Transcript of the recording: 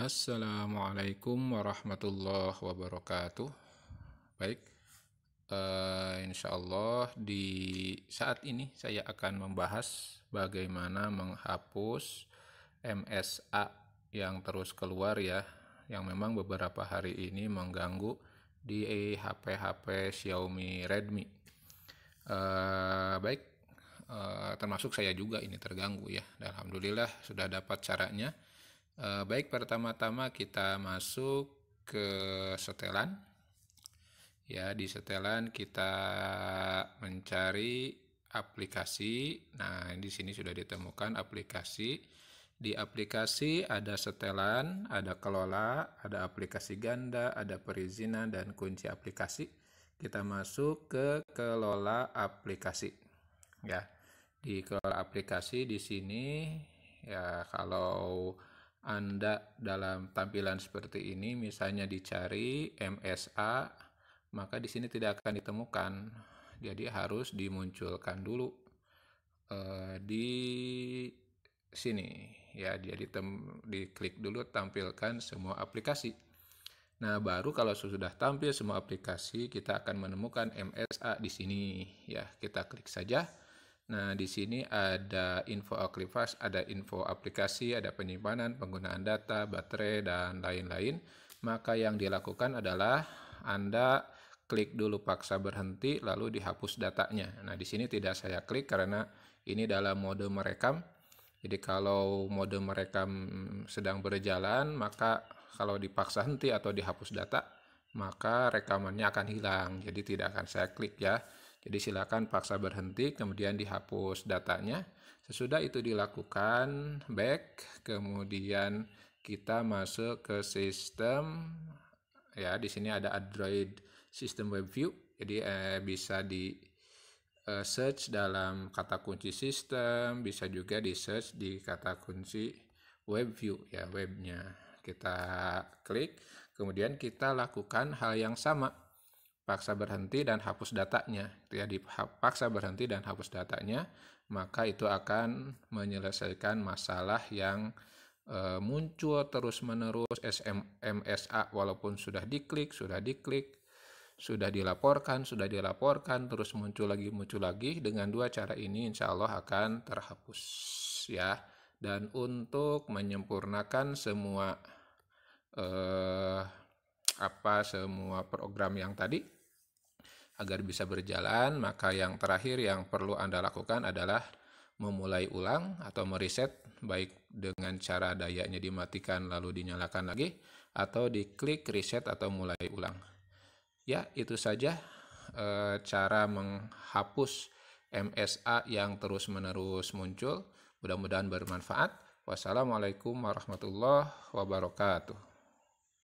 Assalamualaikum warahmatullahi wabarakatuh. Baik, uh, eh, insya Allah di saat ini saya akan membahas bagaimana menghapus MSA yang terus keluar ya, yang memang beberapa hari ini mengganggu di HP-HP Xiaomi Redmi. Uh, baik, uh, termasuk saya juga ini terganggu ya. Dan Alhamdulillah sudah dapat caranya E, baik, pertama-tama kita masuk ke setelan. Ya, di setelan kita mencari aplikasi. Nah, di sini sudah ditemukan aplikasi. Di aplikasi ada setelan, ada kelola, ada aplikasi ganda, ada perizinan, dan kunci aplikasi. Kita masuk ke kelola aplikasi. Ya, di kelola aplikasi di sini ya kalau anda dalam tampilan seperti ini, misalnya dicari MSA, maka di sini tidak akan ditemukan. Jadi harus dimunculkan dulu eh, di sini ya. Jadi tem diklik dulu tampilkan semua aplikasi. Nah, baru kalau sudah tampil semua aplikasi, kita akan menemukan MSA di sini ya. Kita klik saja. Nah, di sini ada info Akrifas, ada info aplikasi, ada penyimpanan, penggunaan data, baterai, dan lain-lain. Maka yang dilakukan adalah Anda klik dulu paksa berhenti, lalu dihapus datanya. Nah, di sini tidak saya klik karena ini dalam mode merekam. Jadi kalau mode merekam sedang berjalan, maka kalau dipaksa henti atau dihapus data, maka rekamannya akan hilang. Jadi tidak akan saya klik ya. Jadi silakan paksa berhenti, kemudian dihapus datanya. Sesudah itu dilakukan, back, kemudian kita masuk ke sistem, ya di sini ada Android System Web View, jadi eh, bisa di eh, search dalam kata kunci sistem, bisa juga di search di kata kunci web view ya webnya. Kita klik, kemudian kita lakukan hal yang sama paksa berhenti dan hapus datanya gitu ya dipaksa berhenti dan hapus datanya maka itu akan menyelesaikan masalah yang e, muncul terus menerus SMMSA walaupun sudah diklik sudah diklik sudah dilaporkan sudah dilaporkan terus muncul lagi muncul lagi dengan dua cara ini insya Allah akan terhapus ya dan untuk menyempurnakan semua eh, apa semua program yang tadi agar bisa berjalan, maka yang terakhir yang perlu Anda lakukan adalah memulai ulang atau mereset baik dengan cara dayanya dimatikan lalu dinyalakan lagi atau diklik reset atau mulai ulang. Ya, itu saja e, cara menghapus MSA yang terus-menerus muncul. Mudah-mudahan bermanfaat. Wassalamualaikum warahmatullahi wabarakatuh.